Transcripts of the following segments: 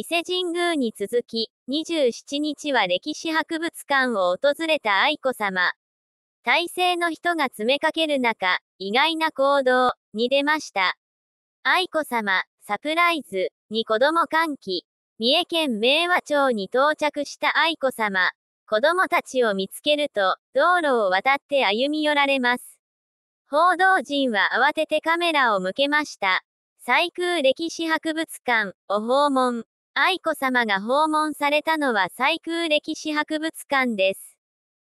伊勢神宮に続き、27日は歴史博物館を訪れた愛子さま。大勢の人が詰めかける中、意外な行動に出ました。愛子さま、サプライズに子供歓喜。三重県明和町に到着した愛子さま。子供たちを見つけると、道路を渡って歩み寄られます。報道陣は慌ててカメラを向けました。最空歴史博物館を訪問。愛子さまが訪問されたのは最空歴史博物館です。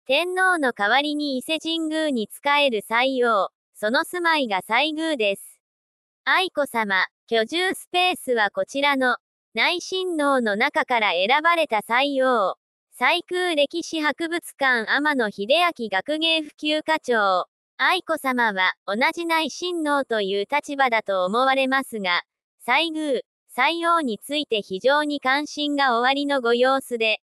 天皇の代わりに伊勢神宮に仕える西王、その住まいが西宮です。愛子さま、居住スペースはこちらの、内親王の中から選ばれた西王、最空歴史博物館天野秀明学芸普及課長。愛子さまは同じ内親王という立場だと思われますが、西宮、西王について非常に関心がおありのご様子で、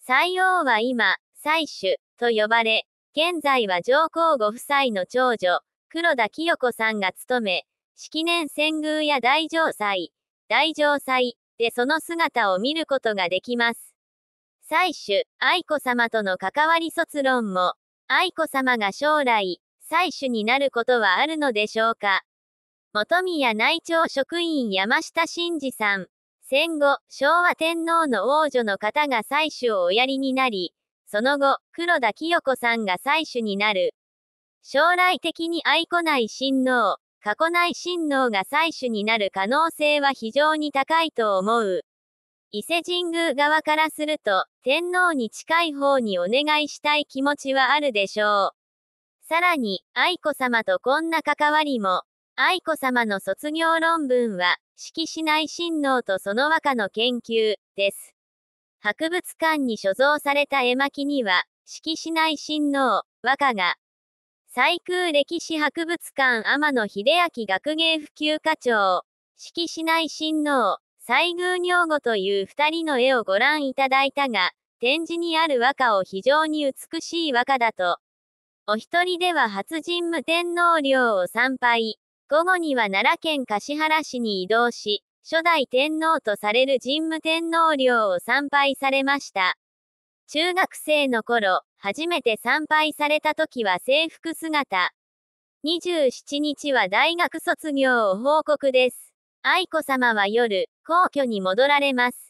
西王は今、採取と呼ばれ、現在は上皇ご夫妻の長女、黒田清子さんが務め、式年遷宮や大城祭、大城祭でその姿を見ることができます。採取愛子様との関わり卒論も、愛子様が将来、採取になることはあるのでしょうか元宮内庁職員山下真司さん。戦後、昭和天皇の王女の方が採取をおやりになり、その後、黒田清子さんが採取になる。将来的に愛子内親王、過去内親王が採取になる可能性は非常に高いと思う。伊勢神宮側からすると、天皇に近い方にお願いしたい気持ちはあるでしょう。さらに、愛子さまとこんな関わりも、愛子さまの卒業論文は、色紙内親王とその和歌の研究です。博物館に所蔵された絵巻には、色紙内親王、和歌が、最空歴史博物館天野秀明学芸普及課長、色紙内親王、西宮女吾という二人の絵をご覧いただいたが、展示にある和歌を非常に美しい和歌だと、お一人では初神武天皇陵を参拝、午後には奈良県橿原市に移動し、初代天皇とされる神武天皇陵を参拝されました。中学生の頃、初めて参拝された時は制服姿。27日は大学卒業を報告です。愛子さまは夜、皇居に戻られます。